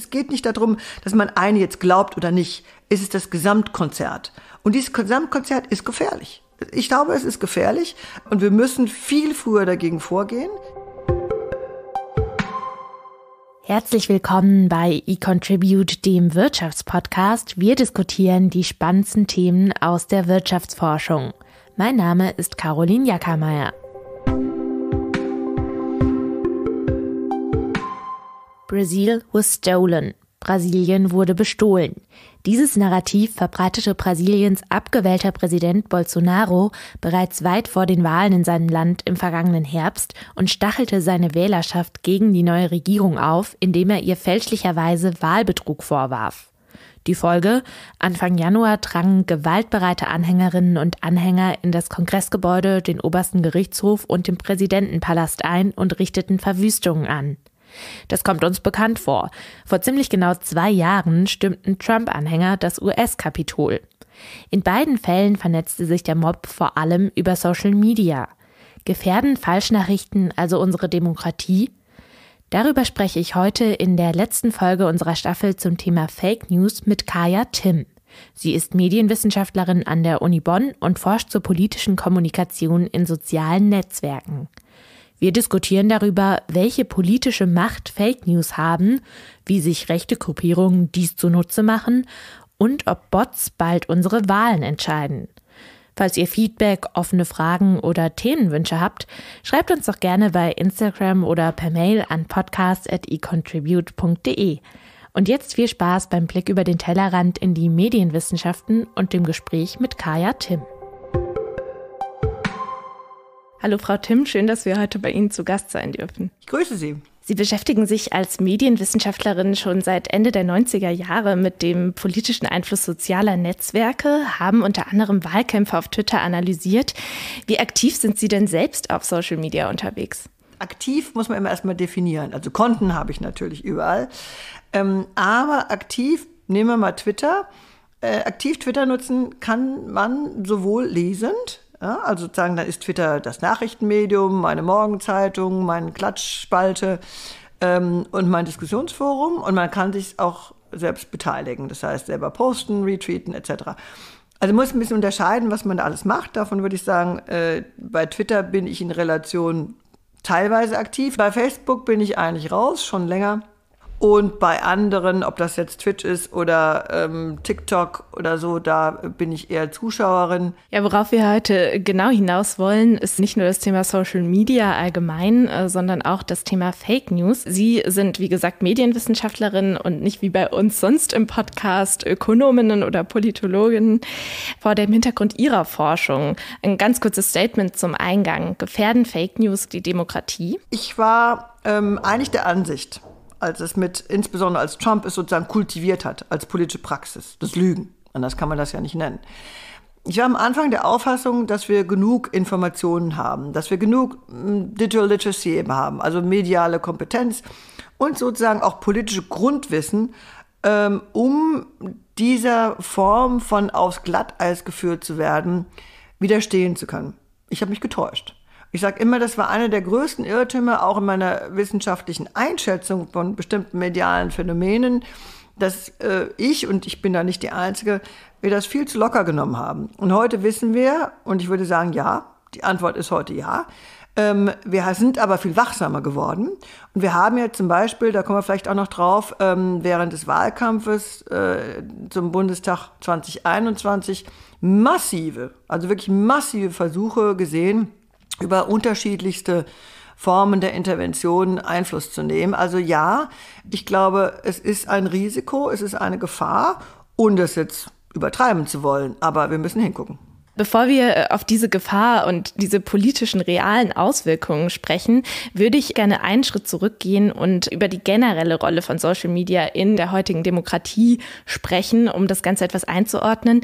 Es geht nicht darum, dass man eine jetzt glaubt oder nicht. Es ist das Gesamtkonzert. Und dieses Gesamtkonzert ist gefährlich. Ich glaube, es ist gefährlich und wir müssen viel früher dagegen vorgehen. Herzlich willkommen bei eContribute, dem Wirtschaftspodcast. Wir diskutieren die spannendsten Themen aus der Wirtschaftsforschung. Mein Name ist Caroline Jackermeier. Brazil was stolen. Brasilien wurde bestohlen. Dieses Narrativ verbreitete Brasiliens abgewählter Präsident Bolsonaro bereits weit vor den Wahlen in seinem Land im vergangenen Herbst und stachelte seine Wählerschaft gegen die neue Regierung auf, indem er ihr fälschlicherweise Wahlbetrug vorwarf. Die Folge? Anfang Januar drangen gewaltbereite Anhängerinnen und Anhänger in das Kongressgebäude, den obersten Gerichtshof und den Präsidentenpalast ein und richteten Verwüstungen an. Das kommt uns bekannt vor. Vor ziemlich genau zwei Jahren stimmten Trump-Anhänger das US-Kapitol. In beiden Fällen vernetzte sich der Mob vor allem über Social Media. Gefährden Falschnachrichten also unsere Demokratie? Darüber spreche ich heute in der letzten Folge unserer Staffel zum Thema Fake News mit Kaya Tim. Sie ist Medienwissenschaftlerin an der Uni Bonn und forscht zur politischen Kommunikation in sozialen Netzwerken. Wir diskutieren darüber, welche politische Macht Fake News haben, wie sich rechte Gruppierungen dies zunutze machen und ob Bots bald unsere Wahlen entscheiden. Falls ihr Feedback, offene Fragen oder Themenwünsche habt, schreibt uns doch gerne bei Instagram oder per Mail an podcast.econtribute.de. Und jetzt viel Spaß beim Blick über den Tellerrand in die Medienwissenschaften und dem Gespräch mit Kaya Timm. Hallo Frau Tim, schön, dass wir heute bei Ihnen zu Gast sein dürfen. Ich grüße Sie. Sie beschäftigen sich als Medienwissenschaftlerin schon seit Ende der 90er Jahre mit dem politischen Einfluss sozialer Netzwerke, haben unter anderem Wahlkämpfe auf Twitter analysiert. Wie aktiv sind Sie denn selbst auf Social Media unterwegs? Aktiv muss man immer erstmal definieren. Also Konten habe ich natürlich überall. Ähm, aber aktiv, nehmen wir mal Twitter. Äh, aktiv Twitter nutzen kann man sowohl lesend, ja, also sozusagen, dann ist Twitter das Nachrichtenmedium, meine Morgenzeitung, meine Klatschspalte ähm, und mein Diskussionsforum. Und man kann sich auch selbst beteiligen, das heißt selber posten, retweeten etc. Also muss ein bisschen unterscheiden, was man da alles macht. Davon würde ich sagen, äh, bei Twitter bin ich in Relation teilweise aktiv. Bei Facebook bin ich eigentlich raus, schon länger. Und bei anderen, ob das jetzt Twitch ist oder ähm, TikTok oder so, da bin ich eher Zuschauerin. Ja, worauf wir heute genau hinaus wollen, ist nicht nur das Thema Social Media allgemein, äh, sondern auch das Thema Fake News. Sie sind, wie gesagt, Medienwissenschaftlerin und nicht wie bei uns sonst im Podcast Ökonominnen oder Politologinnen. Vor dem Hintergrund ihrer Forschung ein ganz kurzes Statement zum Eingang. Gefährden Fake News die Demokratie? Ich war ähm, eigentlich der Ansicht, als es mit, insbesondere als Trump es sozusagen kultiviert hat, als politische Praxis, das Lügen. Anders kann man das ja nicht nennen. Ich war am Anfang der Auffassung, dass wir genug Informationen haben, dass wir genug hm, Digital Literacy eben haben, also mediale Kompetenz und sozusagen auch politische Grundwissen, ähm, um dieser Form von aufs Glatteis geführt zu werden, widerstehen zu können. Ich habe mich getäuscht. Ich sage immer, das war einer der größten Irrtümer, auch in meiner wissenschaftlichen Einschätzung von bestimmten medialen Phänomenen, dass äh, ich, und ich bin da nicht die Einzige, wir das viel zu locker genommen haben. Und heute wissen wir, und ich würde sagen, ja, die Antwort ist heute ja, ähm, wir sind aber viel wachsamer geworden. Und wir haben ja zum Beispiel, da kommen wir vielleicht auch noch drauf, ähm, während des Wahlkampfes äh, zum Bundestag 2021 massive, also wirklich massive Versuche gesehen, über unterschiedlichste Formen der Intervention Einfluss zu nehmen. Also ja, ich glaube, es ist ein Risiko, es ist eine Gefahr, ohne das jetzt übertreiben zu wollen, aber wir müssen hingucken. Bevor wir äh, auf diese Gefahr und diese politischen realen Auswirkungen sprechen, würde ich gerne einen Schritt zurückgehen und über die generelle Rolle von Social Media in der heutigen Demokratie sprechen, um das Ganze etwas einzuordnen.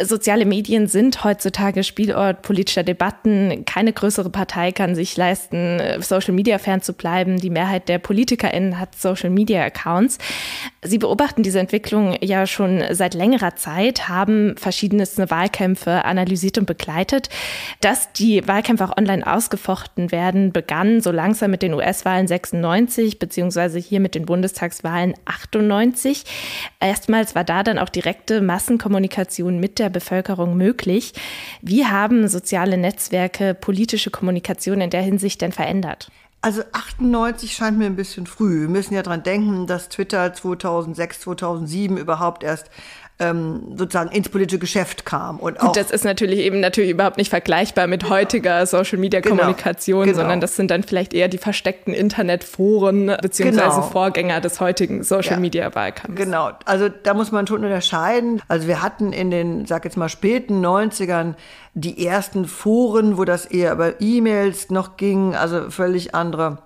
Soziale Medien sind heutzutage Spielort politischer Debatten. Keine größere Partei kann sich leisten, äh, Social Media fern zu bleiben. Die Mehrheit der PolitikerInnen hat Social Media Accounts. Sie beobachten diese Entwicklung ja schon seit längerer Zeit, haben verschiedenste Wahlkämpfe analysiert analysiert und begleitet. Dass die Wahlkämpfe auch online ausgefochten werden, begann so langsam mit den US-Wahlen 96 bzw. hier mit den Bundestagswahlen 98. Erstmals war da dann auch direkte Massenkommunikation mit der Bevölkerung möglich. Wie haben soziale Netzwerke politische Kommunikation in der Hinsicht denn verändert? Also 98 scheint mir ein bisschen früh. Wir müssen ja daran denken, dass Twitter 2006, 2007 überhaupt erst ähm, sozusagen ins politische Geschäft kam. Und auch und das ist natürlich eben natürlich überhaupt nicht vergleichbar mit heutiger Social-Media-Kommunikation, genau. genau. sondern das sind dann vielleicht eher die versteckten Internetforen beziehungsweise genau. Vorgänger des heutigen Social-Media-Wahlkampfs. Genau, also da muss man schon unterscheiden. Also wir hatten in den, sag jetzt mal, späten 90ern die ersten Foren, wo das eher über E-Mails noch ging, also völlig andere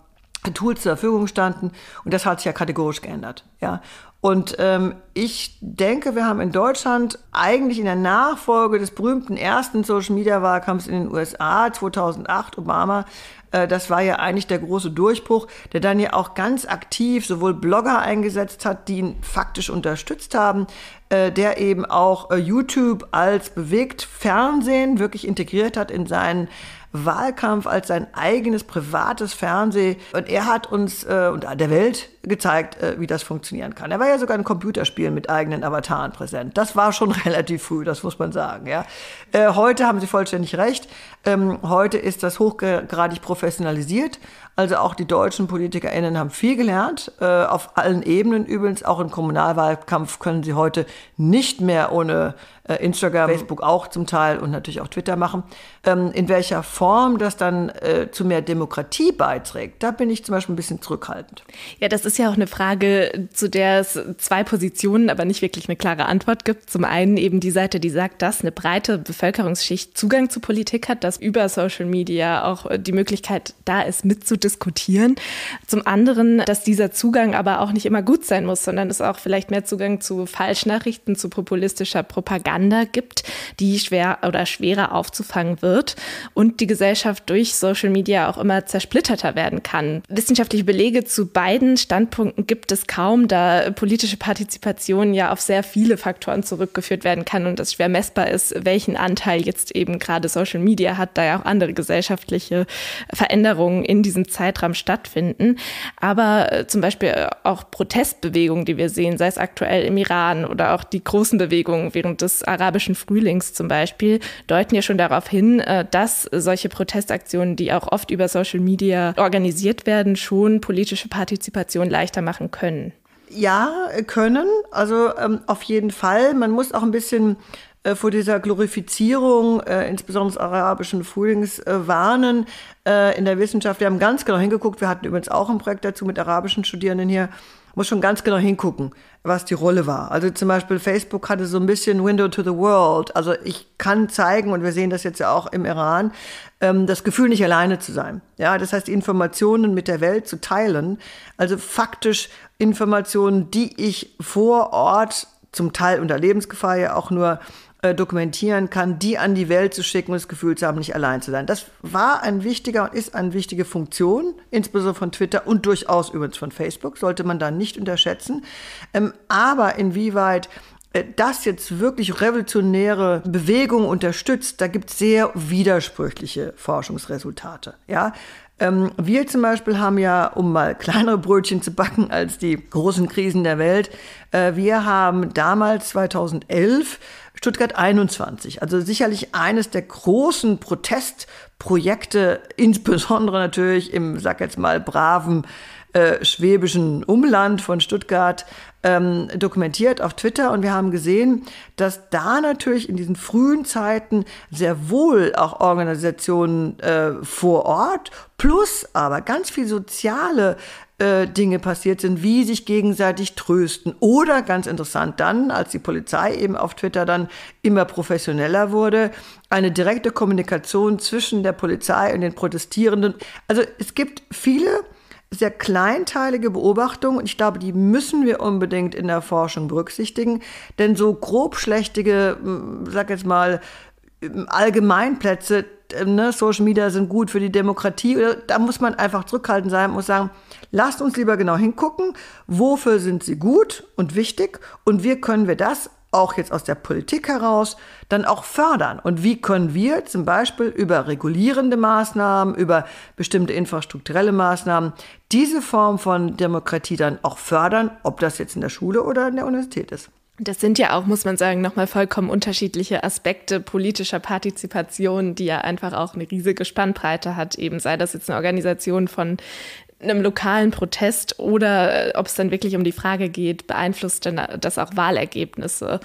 Tools zur Verfügung standen. Und das hat sich ja kategorisch geändert. Ja. Und ähm, ich denke, wir haben in Deutschland eigentlich in der Nachfolge des berühmten ersten Social-Media-Wahlkampfs in den USA 2008, Obama, äh, das war ja eigentlich der große Durchbruch, der dann ja auch ganz aktiv sowohl Blogger eingesetzt hat, die ihn faktisch unterstützt haben, äh, der eben auch äh, YouTube als bewegt Fernsehen wirklich integriert hat in seinen Wahlkampf als sein eigenes privates Fernsehen. Und er hat uns äh, und der Welt gezeigt, äh, wie das funktionieren kann. Er war ja sogar in Computerspielen mit eigenen Avataren präsent. Das war schon relativ früh, das muss man sagen. Ja. Äh, heute haben Sie vollständig recht. Ähm, heute ist das hochgradig professionalisiert. Also auch die deutschen PolitikerInnen haben viel gelernt, äh, auf allen Ebenen übrigens. Auch im Kommunalwahlkampf können sie heute nicht mehr ohne äh, Instagram, Facebook auch zum Teil und natürlich auch Twitter machen. Ähm, in welcher Form das dann äh, zu mehr Demokratie beiträgt, da bin ich zum Beispiel ein bisschen zurückhaltend. Ja, das ist ja auch eine Frage, zu der es zwei Positionen, aber nicht wirklich eine klare Antwort gibt. Zum einen eben die Seite, die sagt, dass eine breite Bevölkerungsschicht Zugang zu Politik hat, dass über Social Media auch äh, die Möglichkeit da ist, mitzudiskutieren. Zum anderen, dass dieser Zugang aber auch nicht immer gut sein muss, sondern es auch vielleicht mehr Zugang zu Falschnachrichten, zu populistischer Propaganda Propaganda gibt, die schwer oder schwerer aufzufangen wird und die Gesellschaft durch Social Media auch immer zersplitterter werden kann. Wissenschaftliche Belege zu beiden Standpunkten gibt es kaum, da politische Partizipation ja auf sehr viele Faktoren zurückgeführt werden kann und es schwer messbar ist, welchen Anteil jetzt eben gerade Social Media hat, da ja auch andere gesellschaftliche Veränderungen in diesem Zeitraum stattfinden. Aber äh, zum Beispiel äh, auch Protestbewegungen, die wir sehen, sei es aktuell im Iran oder auch die großen Bewegungen während des arabischen Frühlings zum Beispiel deuten ja schon darauf hin, äh, dass solche Protestaktionen, die auch oft über Social Media organisiert werden, schon politische Partizipation leichter machen können. Ja, können. Also ähm, auf jeden Fall. Man muss auch ein bisschen äh, vor dieser Glorifizierung, äh, insbesondere des arabischen Frühlings, äh, warnen äh, in der Wissenschaft. Wir haben ganz genau hingeguckt. Wir hatten übrigens auch ein Projekt dazu mit arabischen Studierenden hier muss schon ganz genau hingucken, was die Rolle war. Also zum Beispiel Facebook hatte so ein bisschen Window to the World. Also ich kann zeigen, und wir sehen das jetzt ja auch im Iran, ähm, das Gefühl, nicht alleine zu sein. Ja, das heißt, Informationen mit der Welt zu teilen. Also faktisch Informationen, die ich vor Ort zum Teil unter Lebensgefahr ja auch nur äh, dokumentieren kann, die an die Welt zu schicken und das Gefühl zu haben, nicht allein zu sein. Das war ein wichtiger und ist eine wichtige Funktion, insbesondere von Twitter und durchaus übrigens von Facebook, sollte man da nicht unterschätzen. Ähm, aber inwieweit äh, das jetzt wirklich revolutionäre Bewegungen unterstützt, da gibt es sehr widersprüchliche Forschungsresultate. Ja, ähm, wir zum Beispiel haben ja, um mal kleinere Brötchen zu backen als die großen Krisen der Welt, äh, wir haben damals 2011 Stuttgart 21, also sicherlich eines der großen Protestprojekte, insbesondere natürlich im, sag jetzt mal, braven äh, schwäbischen Umland von Stuttgart ähm, dokumentiert auf Twitter und wir haben gesehen, dass da natürlich in diesen frühen Zeiten sehr wohl auch Organisationen äh, vor Ort plus aber ganz viel soziale äh, Dinge passiert sind, wie sich gegenseitig trösten. Oder ganz interessant dann, als die Polizei eben auf Twitter dann immer professioneller wurde, eine direkte Kommunikation zwischen der Polizei und den Protestierenden. Also es gibt viele sehr kleinteilige Beobachtung und ich glaube, die müssen wir unbedingt in der Forschung berücksichtigen, denn so grobschlächtige, hm, sag jetzt mal, hm, Allgemeinplätze, ähm, ne, Social Media sind gut für die Demokratie, da muss man einfach zurückhaltend sein, und sagen, lasst uns lieber genau hingucken, wofür sind sie gut und wichtig und wie können wir das auch jetzt aus der Politik heraus, dann auch fördern? Und wie können wir zum Beispiel über regulierende Maßnahmen, über bestimmte infrastrukturelle Maßnahmen diese Form von Demokratie dann auch fördern, ob das jetzt in der Schule oder in der Universität ist? Das sind ja auch, muss man sagen, nochmal vollkommen unterschiedliche Aspekte politischer Partizipation, die ja einfach auch eine riesige Spannbreite hat. Eben sei das jetzt eine Organisation von einem lokalen Protest oder äh, ob es dann wirklich um die Frage geht, beeinflusst denn das auch Wahlergebnisse?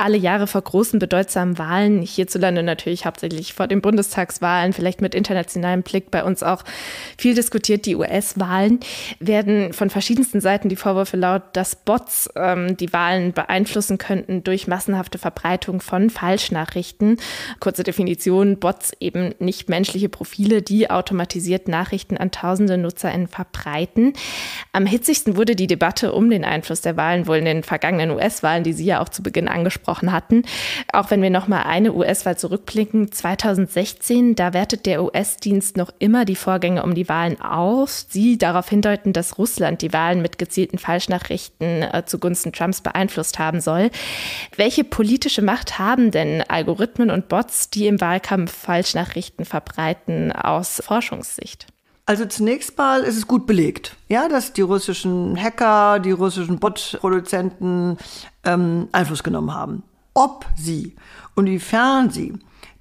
alle Jahre vor großen, bedeutsamen Wahlen, hierzulande natürlich hauptsächlich vor den Bundestagswahlen, vielleicht mit internationalem Blick bei uns auch viel diskutiert, die US-Wahlen, werden von verschiedensten Seiten die Vorwürfe laut, dass Bots ähm, die Wahlen beeinflussen könnten durch massenhafte Verbreitung von Falschnachrichten. Kurze Definition, Bots eben nicht menschliche Profile, die automatisiert Nachrichten an tausende NutzerInnen verbreiten. Am hitzigsten wurde die Debatte um den Einfluss der Wahlen wohl in den vergangenen US-Wahlen, die Sie ja auch zu Beginn angesprochen besprochen hatten. Auch wenn wir nochmal eine US-Wahl zurückblicken, 2016, da wertet der US-Dienst noch immer die Vorgänge um die Wahlen aus, die darauf hindeuten, dass Russland die Wahlen mit gezielten Falschnachrichten äh, zugunsten Trumps beeinflusst haben soll. Welche politische Macht haben denn Algorithmen und Bots, die im Wahlkampf Falschnachrichten verbreiten, aus Forschungssicht? Also zunächst mal ist es gut belegt, ja, dass die russischen Hacker, die russischen Bot-Produzenten ähm, Einfluss genommen haben. Ob sie und wiefern sie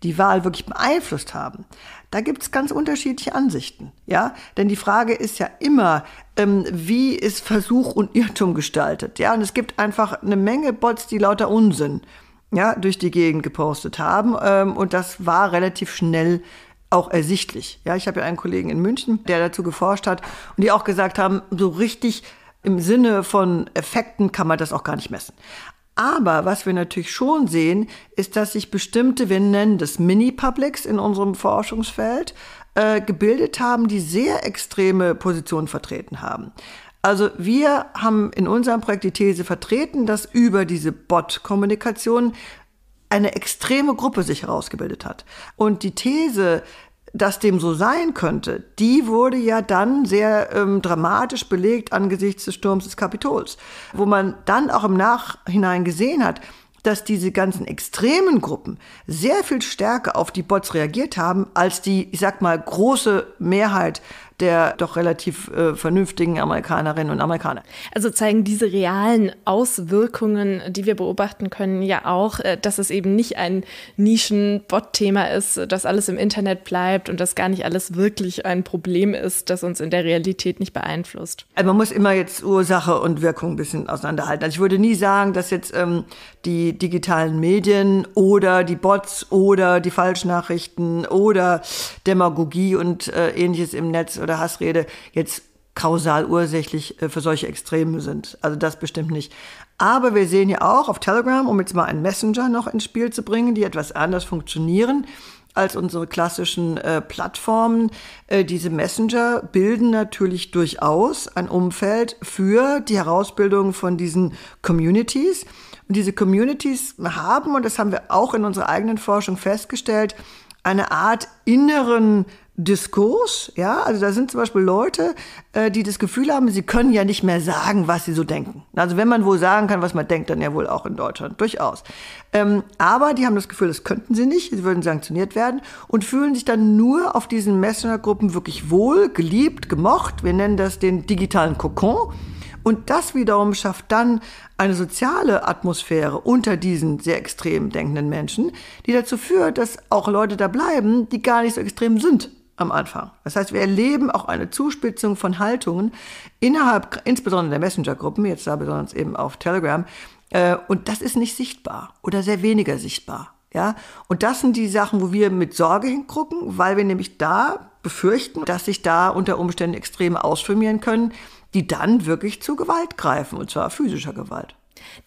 die Wahl wirklich beeinflusst haben, da gibt es ganz unterschiedliche Ansichten. Ja? Denn die Frage ist ja immer, ähm, wie ist Versuch und Irrtum gestaltet? Ja? Und es gibt einfach eine Menge Bots, die lauter Unsinn ja, durch die Gegend gepostet haben. Ähm, und das war relativ schnell auch ersichtlich. Ja, ich habe ja einen Kollegen in München, der dazu geforscht hat und die auch gesagt haben, so richtig im Sinne von Effekten kann man das auch gar nicht messen. Aber was wir natürlich schon sehen, ist, dass sich bestimmte, wir nennen das Mini-Publics in unserem Forschungsfeld, äh, gebildet haben, die sehr extreme Positionen vertreten haben. Also wir haben in unserem Projekt die These vertreten, dass über diese Bot-Kommunikation eine extreme Gruppe sich herausgebildet hat. Und die These, dass dem so sein könnte, die wurde ja dann sehr ähm, dramatisch belegt angesichts des Sturms des Kapitols, wo man dann auch im Nachhinein gesehen hat, dass diese ganzen extremen Gruppen sehr viel stärker auf die Bots reagiert haben als die, ich sag mal, große Mehrheit der doch relativ äh, vernünftigen Amerikanerinnen und Amerikaner. Also zeigen diese realen Auswirkungen, die wir beobachten können, ja auch, äh, dass es eben nicht ein Nischen-Bot-Thema ist, dass alles im Internet bleibt und dass gar nicht alles wirklich ein Problem ist, das uns in der Realität nicht beeinflusst. Also man muss immer jetzt Ursache und Wirkung ein bisschen auseinanderhalten. Also ich würde nie sagen, dass jetzt ähm, die digitalen Medien oder die Bots oder die Falschnachrichten oder Demagogie und äh, ähnliches im Netz oder oder Hassrede jetzt kausal ursächlich äh, für solche Extreme sind. Also das bestimmt nicht. Aber wir sehen ja auch auf Telegram, um jetzt mal einen Messenger noch ins Spiel zu bringen, die etwas anders funktionieren als unsere klassischen äh, Plattformen. Äh, diese Messenger bilden natürlich durchaus ein Umfeld für die Herausbildung von diesen Communities. Und diese Communities haben, und das haben wir auch in unserer eigenen Forschung festgestellt, eine Art inneren Diskurs, ja, also da sind zum Beispiel Leute, äh, die das Gefühl haben, sie können ja nicht mehr sagen, was sie so denken. Also wenn man wohl sagen kann, was man denkt, dann ja wohl auch in Deutschland, durchaus. Ähm, aber die haben das Gefühl, das könnten sie nicht, sie würden sanktioniert werden und fühlen sich dann nur auf diesen Messenger-Gruppen wirklich wohl, geliebt, gemocht. Wir nennen das den digitalen Kokon. Und das wiederum schafft dann eine soziale Atmosphäre unter diesen sehr extrem denkenden Menschen, die dazu führt, dass auch Leute da bleiben, die gar nicht so extrem sind am Anfang. Das heißt, wir erleben auch eine Zuspitzung von Haltungen innerhalb, insbesondere der Messenger-Gruppen, jetzt da besonders eben auf Telegram, äh, und das ist nicht sichtbar oder sehr weniger sichtbar. Ja, und das sind die Sachen, wo wir mit Sorge hingucken, weil wir nämlich da befürchten, dass sich da unter Umständen Extreme ausfirmieren können, die dann wirklich zu Gewalt greifen, und zwar physischer Gewalt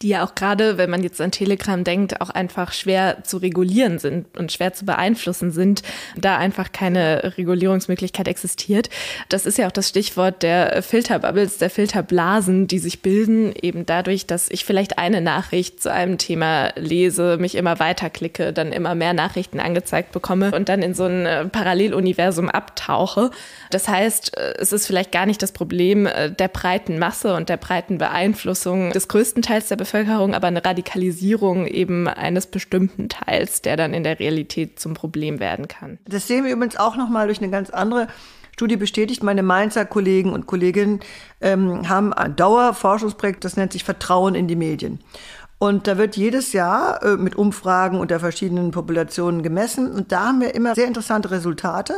die ja auch gerade, wenn man jetzt an Telegram denkt, auch einfach schwer zu regulieren sind und schwer zu beeinflussen sind, da einfach keine Regulierungsmöglichkeit existiert. Das ist ja auch das Stichwort der Filterbubbles, der Filterblasen, die sich bilden, eben dadurch, dass ich vielleicht eine Nachricht zu einem Thema lese, mich immer weiter klicke, dann immer mehr Nachrichten angezeigt bekomme und dann in so ein äh, Paralleluniversum abtauche. Das heißt, äh, es ist vielleicht gar nicht das Problem äh, der breiten Masse und der breiten Beeinflussung des größten Teils Teils der Bevölkerung, aber eine Radikalisierung eben eines bestimmten Teils, der dann in der Realität zum Problem werden kann. Das sehen wir übrigens auch nochmal durch eine ganz andere Studie bestätigt. Meine Mainzer Kollegen und Kolleginnen ähm, haben ein Dauerforschungsprojekt, das nennt sich Vertrauen in die Medien. Und da wird jedes Jahr äh, mit Umfragen unter verschiedenen Populationen gemessen. Und da haben wir immer sehr interessante Resultate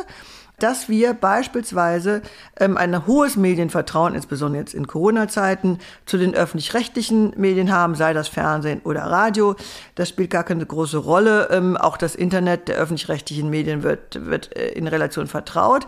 dass wir beispielsweise ähm, ein hohes Medienvertrauen, insbesondere jetzt in Corona-Zeiten, zu den öffentlich-rechtlichen Medien haben, sei das Fernsehen oder Radio. Das spielt gar keine große Rolle. Ähm, auch das Internet der öffentlich-rechtlichen Medien wird, wird äh, in Relation vertraut.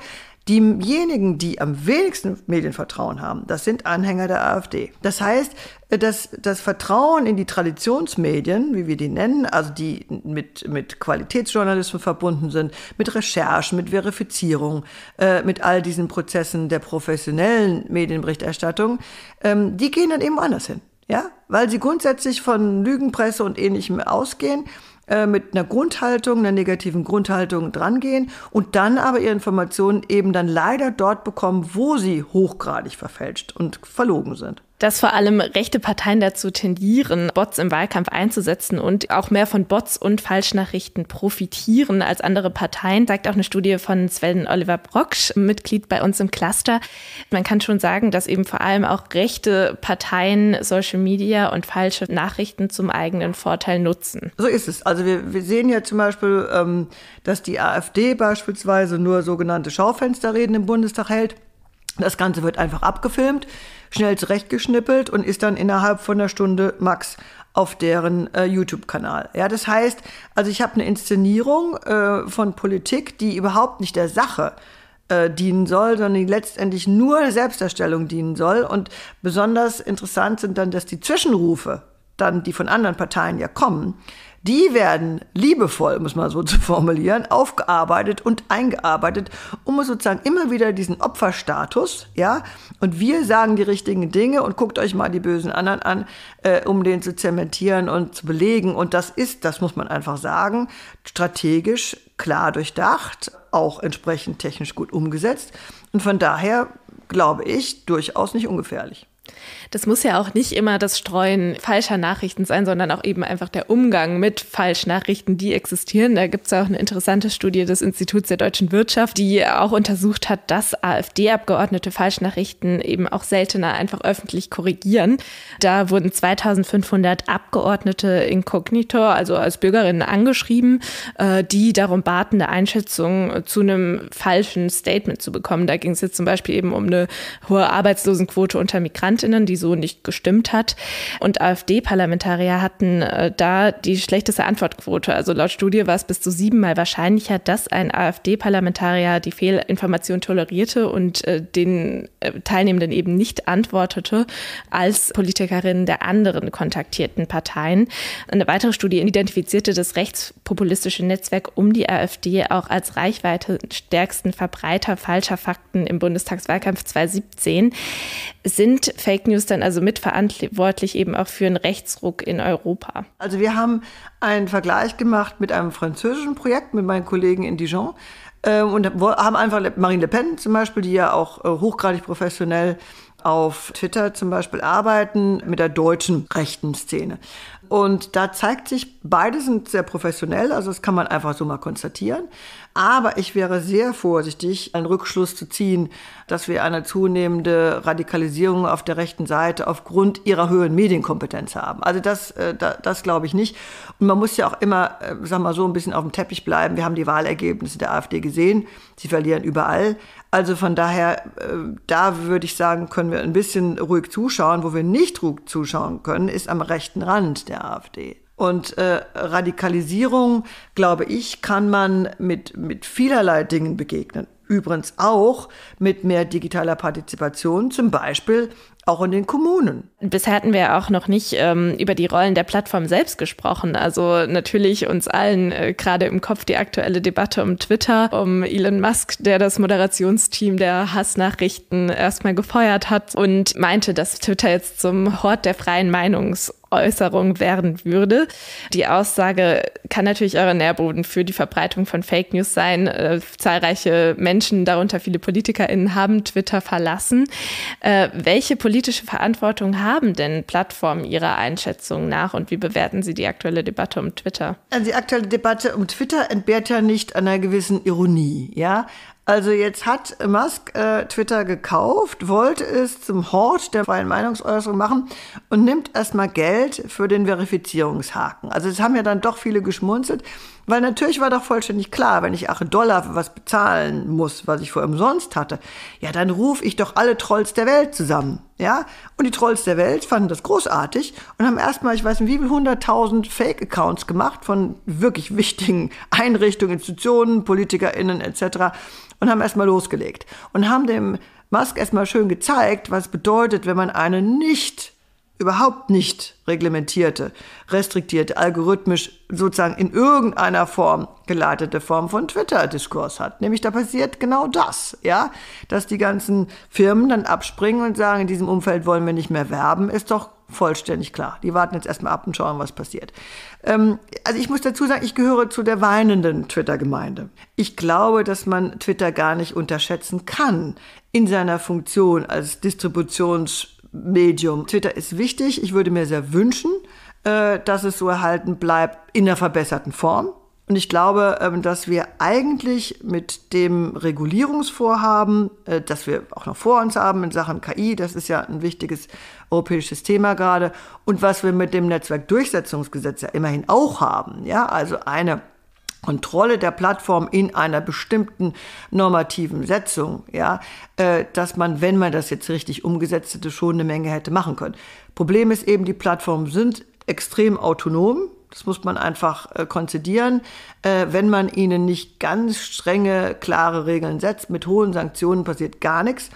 Diejenigen, die am wenigsten Medienvertrauen haben, das sind Anhänger der AfD. Das heißt, äh, dass das Vertrauen in die Traditionsmedien, wie wir die nennen, also die mit, mit Qualitätsjournalismus verbunden sind, mit Recherchen, mit Verifizierung, äh, mit all diesen Prozessen der professionellen Medienberichterstattung, ähm, die gehen dann eben anders hin. Ja, weil sie grundsätzlich von Lügenpresse und ähnlichem ausgehen äh, mit einer Grundhaltung, einer negativen Grundhaltung drangehen und dann aber ihre Informationen eben dann leider dort bekommen, wo sie hochgradig verfälscht und verlogen sind dass vor allem rechte Parteien dazu tendieren, Bots im Wahlkampf einzusetzen und auch mehr von Bots und Falschnachrichten profitieren als andere Parteien, sagt auch eine Studie von Sven Oliver Brocksch, Mitglied bei uns im Cluster. Man kann schon sagen, dass eben vor allem auch rechte Parteien Social Media und falsche Nachrichten zum eigenen Vorteil nutzen. So ist es. Also wir, wir sehen ja zum Beispiel, ähm, dass die AfD beispielsweise nur sogenannte Schaufensterreden im Bundestag hält. Das Ganze wird einfach abgefilmt schnell zurechtgeschnippelt und ist dann innerhalb von einer Stunde max auf deren äh, YouTube-Kanal. Ja, das heißt, also ich habe eine Inszenierung äh, von Politik, die überhaupt nicht der Sache äh, dienen soll, sondern die letztendlich nur der Selbstdarstellung dienen soll. Und besonders interessant sind dann, dass die Zwischenrufe, dann die von anderen Parteien ja kommen, die werden liebevoll, muss man so zu formulieren, aufgearbeitet und eingearbeitet, um sozusagen immer wieder diesen Opferstatus, ja, und wir sagen die richtigen Dinge und guckt euch mal die bösen anderen an, äh, um den zu zementieren und zu belegen. Und das ist, das muss man einfach sagen, strategisch klar durchdacht, auch entsprechend technisch gut umgesetzt. Und von daher glaube ich durchaus nicht ungefährlich das muss ja auch nicht immer das Streuen falscher Nachrichten sein, sondern auch eben einfach der Umgang mit Falschnachrichten, die existieren. Da gibt es auch eine interessante Studie des Instituts der deutschen Wirtschaft, die auch untersucht hat, dass AfD-Abgeordnete Falschnachrichten eben auch seltener einfach öffentlich korrigieren. Da wurden 2500 Abgeordnete inkognito, also als Bürgerinnen angeschrieben, äh, die darum baten, eine Einschätzung zu einem falschen Statement zu bekommen. Da ging es jetzt zum Beispiel eben um eine hohe Arbeitslosenquote unter Migrantinnen, die die so nicht gestimmt hat. Und AfD-Parlamentarier hatten äh, da die schlechteste Antwortquote. Also laut Studie war es bis zu siebenmal wahrscheinlicher, dass ein AfD-Parlamentarier die Fehlinformation tolerierte und äh, den äh, Teilnehmenden eben nicht antwortete, als Politikerinnen der anderen kontaktierten Parteien. Eine weitere Studie identifizierte das rechtspopulistische Netzwerk um die AfD auch als Reichweite stärksten Verbreiter falscher Fakten im Bundestagswahlkampf 2017. Sind Fake News bist dann also mitverantwortlich eben auch für einen Rechtsruck in Europa. Also wir haben einen Vergleich gemacht mit einem französischen Projekt mit meinen Kollegen in Dijon äh, und haben einfach Marine Le Pen zum Beispiel, die ja auch äh, hochgradig professionell auf Twitter zum Beispiel arbeiten mit der deutschen rechten Szene. Und da zeigt sich, beide sind sehr professionell, also das kann man einfach so mal konstatieren. Aber ich wäre sehr vorsichtig, einen Rückschluss zu ziehen, dass wir eine zunehmende Radikalisierung auf der rechten Seite aufgrund ihrer höheren Medienkompetenz haben. Also das, äh, das, das glaube ich nicht. Und man muss ja auch immer, äh, sag mal so, ein bisschen auf dem Teppich bleiben. Wir haben die Wahlergebnisse der AfD gesehen. Sie verlieren überall. Also von daher, äh, da würde ich sagen, können wir ein bisschen ruhig zuschauen. Wo wir nicht ruhig zuschauen können, ist am rechten Rand der der AfD. Und äh, Radikalisierung, glaube ich, kann man mit, mit vielerlei Dingen begegnen. Übrigens auch mit mehr digitaler Partizipation, zum Beispiel auch in den Kommunen. Bisher hatten wir auch noch nicht ähm, über die Rollen der Plattform selbst gesprochen. Also natürlich uns allen äh, gerade im Kopf die aktuelle Debatte um Twitter, um Elon Musk, der das Moderationsteam der Hassnachrichten erstmal gefeuert hat und meinte, dass Twitter jetzt zum Hort der freien Meinungs- Äußerung werden würde. Die Aussage kann natürlich euer Nährboden für die Verbreitung von Fake News sein. Äh, zahlreiche Menschen, darunter viele PolitikerInnen, haben Twitter verlassen. Äh, welche politische Verantwortung haben denn Plattformen Ihrer Einschätzung nach und wie bewerten Sie die aktuelle Debatte um Twitter? Also die aktuelle Debatte um Twitter entbehrt ja nicht einer gewissen Ironie, ja. Also jetzt hat Musk äh, Twitter gekauft, wollte es zum Hort der freien Meinungsäußerung machen und nimmt erstmal Geld für den Verifizierungshaken. Also es haben ja dann doch viele geschmunzelt. Weil natürlich war doch vollständig klar, wenn ich 8 Dollar für was bezahlen muss, was ich vorher umsonst hatte, ja, dann rufe ich doch alle Trolls der Welt zusammen. Ja? Und die Trolls der Welt fanden das großartig und haben erstmal, ich weiß nicht, wie viele hunderttausend Fake-Accounts gemacht von wirklich wichtigen Einrichtungen, Institutionen, PolitikerInnen etc. und haben erstmal losgelegt. Und haben dem Musk erstmal schön gezeigt, was bedeutet, wenn man eine nicht überhaupt nicht reglementierte, restriktierte, algorithmisch sozusagen in irgendeiner Form geleitete Form von Twitter-Diskurs hat. Nämlich da passiert genau das, ja, dass die ganzen Firmen dann abspringen und sagen, in diesem Umfeld wollen wir nicht mehr werben, ist doch vollständig klar. Die warten jetzt erstmal ab und schauen, was passiert. Ähm, also ich muss dazu sagen, ich gehöre zu der weinenden Twitter-Gemeinde. Ich glaube, dass man Twitter gar nicht unterschätzen kann in seiner Funktion als Distributions- Medium. Twitter ist wichtig. Ich würde mir sehr wünschen, äh, dass es so erhalten bleibt in der verbesserten Form. Und ich glaube, ähm, dass wir eigentlich mit dem Regulierungsvorhaben, äh, das wir auch noch vor uns haben in Sachen KI, das ist ja ein wichtiges europäisches Thema gerade, und was wir mit dem Netzwerkdurchsetzungsgesetz ja immerhin auch haben, ja, also eine Kontrolle der Plattform in einer bestimmten normativen Setzung, ja, äh, dass man, wenn man das jetzt richtig umgesetzt hätte, schon eine Menge hätte machen können. Problem ist eben, die Plattformen sind extrem autonom. Das muss man einfach äh, konzidieren. Äh, wenn man ihnen nicht ganz strenge, klare Regeln setzt, mit hohen Sanktionen passiert gar nichts.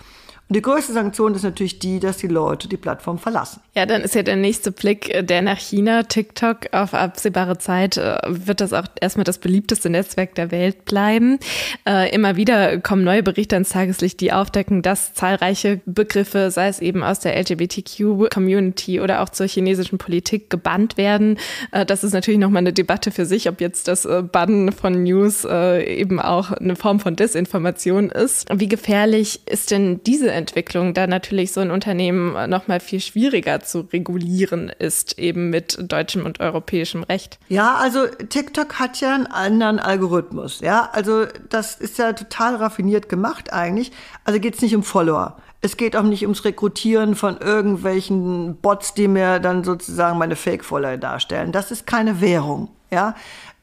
Und die größte Sanktion ist natürlich die, dass die Leute die Plattform verlassen. Ja, dann ist ja der nächste Blick äh, der nach China. TikTok auf absehbare Zeit äh, wird das auch erstmal das beliebteste Netzwerk der Welt bleiben. Äh, immer wieder kommen neue Berichte ans Tageslicht, die aufdecken, dass zahlreiche Begriffe, sei es eben aus der LGBTQ-Community oder auch zur chinesischen Politik, gebannt werden. Äh, das ist natürlich nochmal eine Debatte für sich, ob jetzt das äh, Bannen von News äh, eben auch eine Form von Desinformation ist. Wie gefährlich ist denn diese Entwicklung, da natürlich so ein Unternehmen noch mal viel schwieriger zu regulieren ist, eben mit deutschem und europäischem Recht. Ja, also TikTok hat ja einen anderen Algorithmus. Ja, also das ist ja total raffiniert gemacht eigentlich. Also geht es nicht um Follower. Es geht auch nicht ums Rekrutieren von irgendwelchen Bots, die mir dann sozusagen meine Fake-Follower darstellen. Das ist keine Währung. Ja,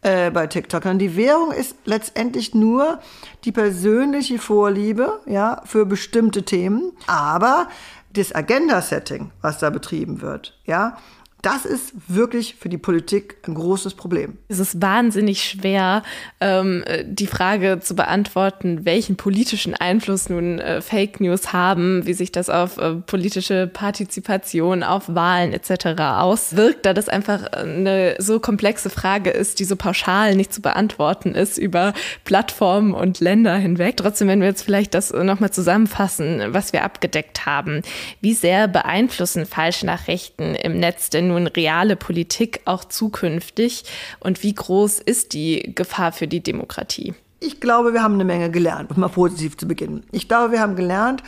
äh, bei TikTokern. Die Währung ist letztendlich nur die persönliche Vorliebe ja, für bestimmte Themen, aber das Agenda-Setting, was da betrieben wird, ja, das ist wirklich für die Politik ein großes Problem. Es ist wahnsinnig schwer, ähm, äh, die Frage zu beantworten, welchen politischen Einfluss nun äh, Fake News haben, wie sich das auf äh, politische Partizipation, auf Wahlen etc. auswirkt, da das einfach äh, eine so komplexe Frage ist, die so pauschal nicht zu beantworten ist über Plattformen und Länder hinweg. Trotzdem, wenn wir jetzt vielleicht das nochmal zusammenfassen, was wir abgedeckt haben. Wie sehr beeinflussen Falschnachrichten im Netz denn nun reale Politik auch zukünftig und wie groß ist die Gefahr für die Demokratie? Ich glaube, wir haben eine Menge gelernt, um mal positiv zu beginnen. Ich glaube, wir haben gelernt,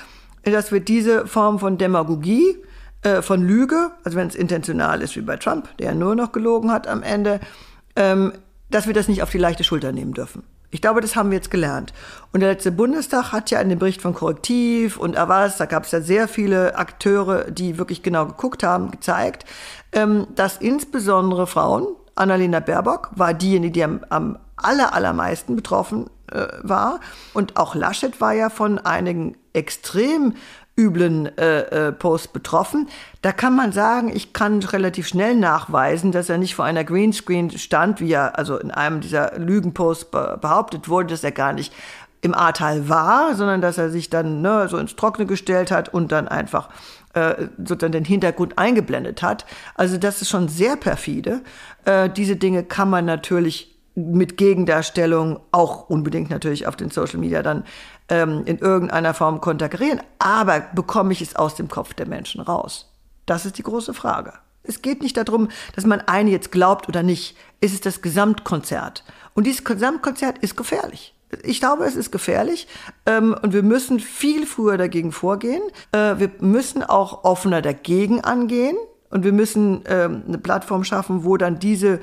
dass wir diese Form von Demagogie, äh, von Lüge, also wenn es intentional ist wie bei Trump, der nur noch gelogen hat am Ende, ähm, dass wir das nicht auf die leichte Schulter nehmen dürfen. Ich glaube, das haben wir jetzt gelernt. Und der letzte Bundestag hat ja in dem Bericht von Korrektiv und Avas, da gab es ja sehr viele Akteure, die wirklich genau geguckt haben, gezeigt, ähm, dass insbesondere Frauen, Annalena Baerbock war diejenige, die am, am aller, allermeisten betroffen äh, war. Und auch Laschet war ja von einigen extrem üblen äh, äh, Post betroffen. Da kann man sagen, ich kann relativ schnell nachweisen, dass er nicht vor einer Greenscreen stand, wie er also in einem dieser Lügenposts behauptet wurde, dass er gar nicht im Ahrtal war, sondern dass er sich dann ne, so ins Trockene gestellt hat und dann einfach äh, sozusagen den Hintergrund eingeblendet hat. Also das ist schon sehr perfide. Äh, diese Dinge kann man natürlich mit Gegendarstellung auch unbedingt natürlich auf den Social Media dann ähm, in irgendeiner Form konterkarieren, aber bekomme ich es aus dem Kopf der Menschen raus? Das ist die große Frage. Es geht nicht darum, dass man einen jetzt glaubt oder nicht. Es ist das Gesamtkonzert. Und dieses Gesamtkonzert ist gefährlich. Ich glaube, es ist gefährlich ähm, und wir müssen viel früher dagegen vorgehen. Äh, wir müssen auch offener dagegen angehen und wir müssen ähm, eine Plattform schaffen, wo dann diese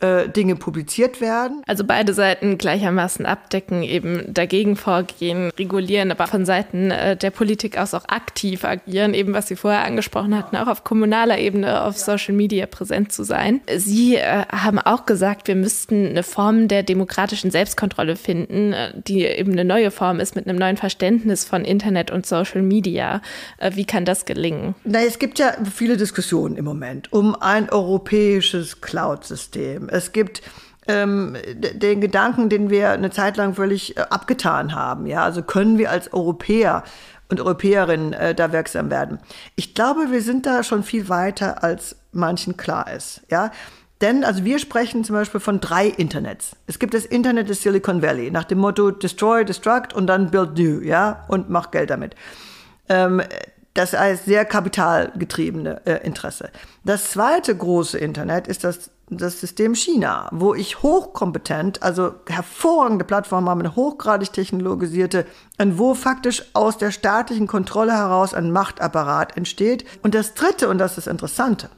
äh, Dinge publiziert werden. Also beide Seiten gleichermaßen abdecken, eben dagegen vorgehen, regulieren, aber von Seiten äh, der Politik aus auch aktiv agieren, eben was Sie vorher angesprochen hatten, auch auf kommunaler Ebene auf Social Media präsent zu sein. Sie äh, haben auch gesagt, wir müssten eine Form der demokratischen Selbstkontrolle finden, äh, die eben eine neue Form ist mit einem neuen Verständnis von Internet und Social Media. Wie kann das gelingen? Na, es gibt ja viele Diskussionen im Moment um ein europäisches Cloud-System es gibt ähm, den Gedanken, den wir eine Zeit lang völlig äh, abgetan haben. Ja, also können wir als Europäer und Europäerinnen äh, da wirksam werden. Ich glaube, wir sind da schon viel weiter, als manchen klar ist. Ja. Denn, also wir sprechen zum Beispiel von drei Internets. Es gibt das Internet des Silicon Valley nach dem Motto Destroy, Destruct und dann Build New, ja, und mach Geld damit. Ähm, das heißt, sehr kapitalgetriebene äh, Interesse. Das zweite große Internet ist das das System China, wo ich hochkompetent, also hervorragende Plattformen haben, eine hochgradig technologisierte und wo faktisch aus der staatlichen Kontrolle heraus ein Machtapparat entsteht. Und das Dritte, und das ist das Interessante,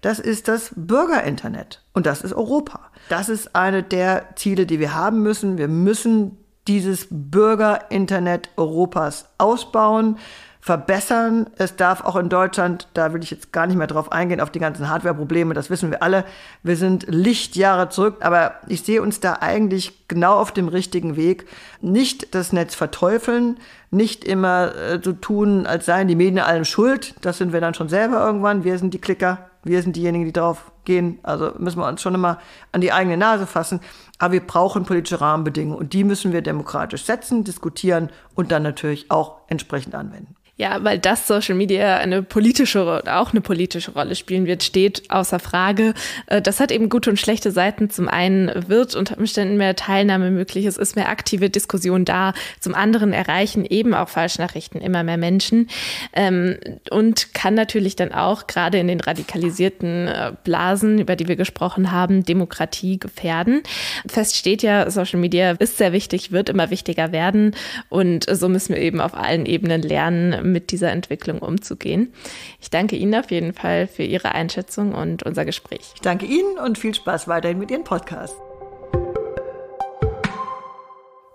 das ist das Bürgerinternet und das ist Europa. Das ist eine der Ziele, die wir haben müssen. Wir müssen dieses Bürgerinternet Europas ausbauen verbessern. Es darf auch in Deutschland, da will ich jetzt gar nicht mehr drauf eingehen, auf die ganzen Hardware-Probleme, das wissen wir alle. Wir sind Lichtjahre zurück, aber ich sehe uns da eigentlich genau auf dem richtigen Weg. Nicht das Netz verteufeln, nicht immer äh, so tun, als seien die Medien allem schuld. Das sind wir dann schon selber irgendwann. Wir sind die Klicker, wir sind diejenigen, die drauf gehen. Also müssen wir uns schon immer an die eigene Nase fassen. Aber wir brauchen politische Rahmenbedingungen und die müssen wir demokratisch setzen, diskutieren und dann natürlich auch entsprechend anwenden. Ja, weil das Social Media eine politische auch eine politische Rolle spielen wird, steht außer Frage. Äh, das hat eben gute und schlechte Seiten. Zum einen wird unter Umständen mehr Teilnahme möglich, es ist mehr aktive Diskussion da. Zum anderen erreichen eben auch Falschnachrichten immer mehr Menschen ähm, und kann natürlich dann auch gerade in den radikalisierten äh, Blasen, über die wir gesprochen haben, Demokratie gefährden. Fest steht ja, Social Media ist sehr wichtig, wird immer wichtiger werden und so müssen wir eben auf allen Ebenen lernen, mit dieser Entwicklung umzugehen. Ich danke Ihnen auf jeden Fall für Ihre Einschätzung und unser Gespräch. Ich danke Ihnen und viel Spaß weiterhin mit Ihren Podcasts.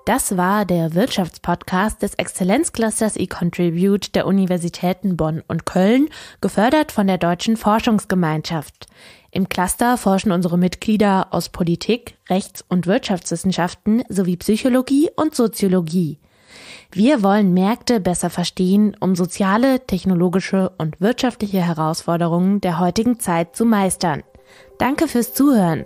Das war der Wirtschaftspodcast des Exzellenzclusters eContribute der Universitäten Bonn und Köln, gefördert von der Deutschen Forschungsgemeinschaft. Im Cluster forschen unsere Mitglieder aus Politik, Rechts- und Wirtschaftswissenschaften sowie Psychologie und Soziologie. Wir wollen Märkte besser verstehen, um soziale, technologische und wirtschaftliche Herausforderungen der heutigen Zeit zu meistern. Danke fürs Zuhören.